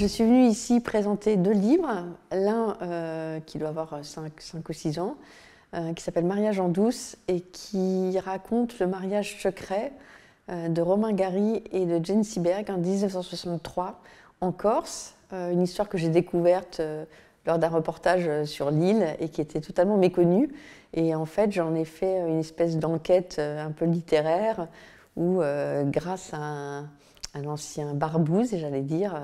je suis venue ici présenter deux livres, l'un euh, qui doit avoir 5, ou 6 ans, euh, qui s'appelle Mariage en douce et qui raconte le mariage secret euh, de Romain Gary et de Jane Seberg en 1963 en Corse, une histoire que j'ai découverte lors d'un reportage sur l'île et qui était totalement méconnue. Et en fait, j'en ai fait une espèce d'enquête un peu littéraire où, grâce à un, un ancien barbouze, j'allais dire,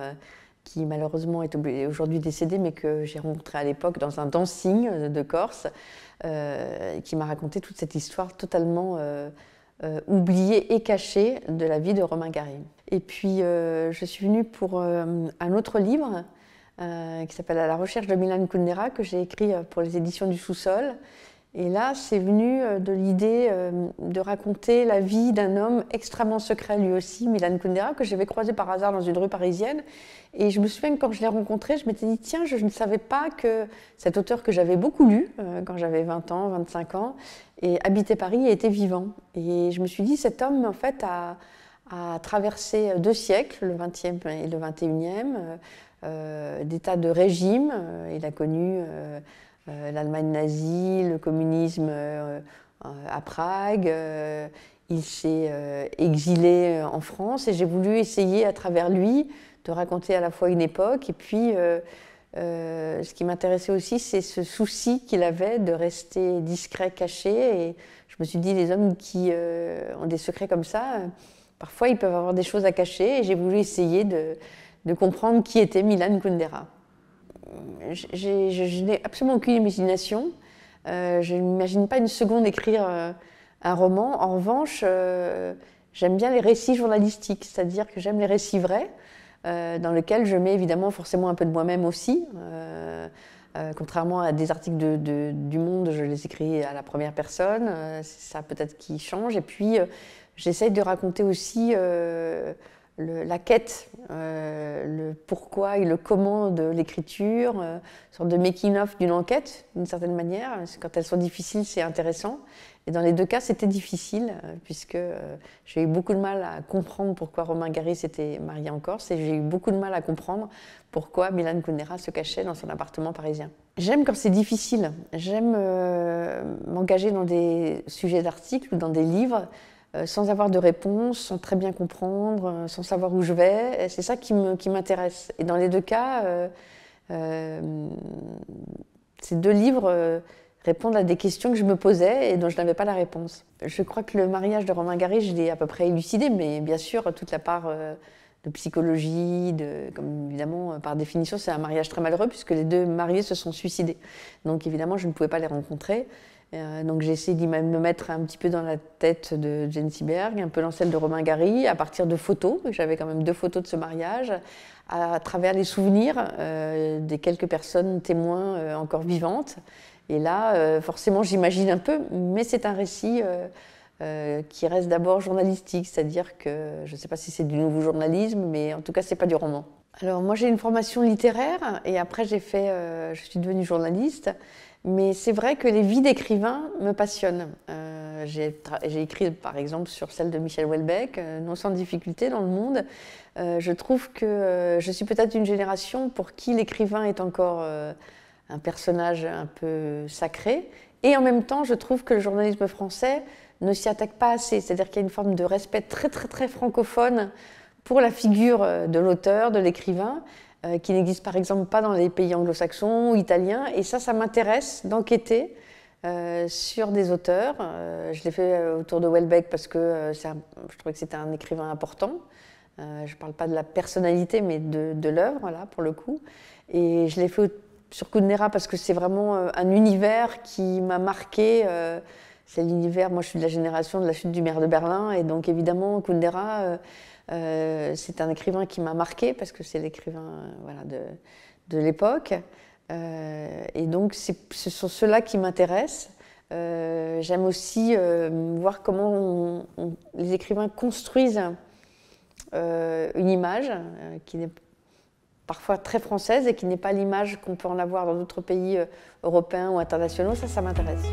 qui malheureusement est aujourd'hui décédé, mais que j'ai rencontré à l'époque dans un dancing euh, de Corse, euh, qui m'a raconté toute cette histoire totalement euh, oubliée et cachée de la vie de Romain Gary. Et puis je suis venue pour un autre livre qui s'appelle À la recherche de Milan Kundera, que j'ai écrit pour les éditions du Sous-sol, et là, c'est venu euh, de l'idée euh, de raconter la vie d'un homme extrêmement secret lui aussi, Milan Kundera, que j'avais croisé par hasard dans une rue parisienne. Et je me souviens que quand je l'ai rencontré, je m'étais dit, tiens, je ne savais pas que cet auteur que j'avais beaucoup lu euh, quand j'avais 20 ans, 25 ans, et habitait Paris et était vivant. Et je me suis dit, cet homme, en fait, a, traversé deux siècles, le 20e et le 21e, des tas de régimes. Il a connu... Euh, l'Allemagne nazie, le communisme euh, euh, à Prague. il s'est exilé en France et j'ai voulu essayer à travers lui de raconter à la fois une époque et puis ce qui m'intéressait aussi, c'est ce souci qu'il avait de rester discret, caché. Et je me suis dit, les hommes qui ont des secrets comme ça, parfois ils peuvent avoir des choses à cacher. Et j'ai voulu essayer de, de comprendre qui était Milan Kundera je n'ai absolument aucune imagination. Euh, je n'imagine pas une seconde écrire euh, un roman. En revanche, euh, j'aime bien les récits journalistiques, c'est-à-dire que j'aime les récits vrais, dans lesquels je mets évidemment forcément un peu de moi-même aussi. contrairement à des articles de, du Monde, je les écris à la première personne. ça peut-être qui change. Et puis, j'essaye de raconter aussi la quête, euh, le pourquoi et le comment de l'écriture, une euh, sorte de making-of d'une enquête, d'une certaine manière. Quand elles sont difficiles, c'est intéressant. Et dans les deux cas, c'était difficile, euh, puisque j'ai eu beaucoup de mal à comprendre pourquoi Romain Gary s'était marié en Corse, et j'ai eu beaucoup de mal à comprendre pourquoi Milan Kundera se cachait dans son appartement parisien. J'aime quand c'est difficile. J'aime m'engager dans des sujets d'articles ou dans des livres euh, sans avoir de réponse, sans très bien comprendre, euh, sans savoir où je vais. C'est ça qui m'intéresse. Et dans les deux cas, euh, ces deux livres répondent à des questions que je me posais et dont je n'avais pas la réponse. Je crois que le mariage de Romain Gary, je l'ai à peu près élucidé, mais bien sûr, toute la part de psychologie, de, comme évidemment, par définition, c'est un mariage très malheureux puisque les deux mariés se sont suicidés. Donc évidemment, je ne pouvais pas les rencontrer. Euh, donc j'ai essayé de me mettre un petit peu dans la tête de Jane Seberg, un peu dans celle de Romain Gary, à partir de photos. J'avais quand même deux photos de ce mariage, à, travers les souvenirs euh, des quelques personnes témoins euh, encore vivantes. Et là, forcément, j'imagine un peu, mais c'est un récit qui reste d'abord journalistique, c'est-à-dire que je ne sais pas si c'est du nouveau journalisme, mais en tout cas, c'est pas du roman. Alors moi, j'ai une formation littéraire et après, j'ai fait, je suis devenue journaliste. Mais c'est vrai que les vies d'écrivains me passionnent. Euh, j'ai écrit par exemple sur celle de Michel Houellebecq, euh, Non sans difficulté dans le monde. Euh, je trouve que je suis peut-être une génération pour qui l'écrivain est encore un personnage un peu sacré. Et en même temps, je trouve que le journalisme français ne s'y attaque pas assez. C'est-à-dire qu'il y a une forme de respect très très très francophone pour la figure euh, de l'auteur, de l'écrivain, euh, qui n'existe par exemple pas dans les pays anglo-saxons ou italiens. Et ça, ça m'intéresse d'enquêter euh, sur des auteurs. je l'ai fait autour de Welbeck parce que je trouvais que c'était un écrivain important. je ne parle pas de la personnalité, mais de, de l'œuvre, là, pour le coup. Et je l'ai fait sur Kundera parce que c'est vraiment un univers qui m'a marqué c'est l'univers, moi je suis de la génération de la chute du maire de Berlin, et donc évidemment Kundera, euh, c'est un écrivain qui m'a marqué parce que c'est l'écrivain euh, voilà, de, de l'époque. Euh, et donc, ce sont ceux-là qui m'intéressent. j'aime aussi voir comment les écrivains construisent une image qui n'est parfois très française et qui n'est pas l'image qu'on peut en avoir dans d'autres pays européens ou internationaux. Ça, ça m'intéresse.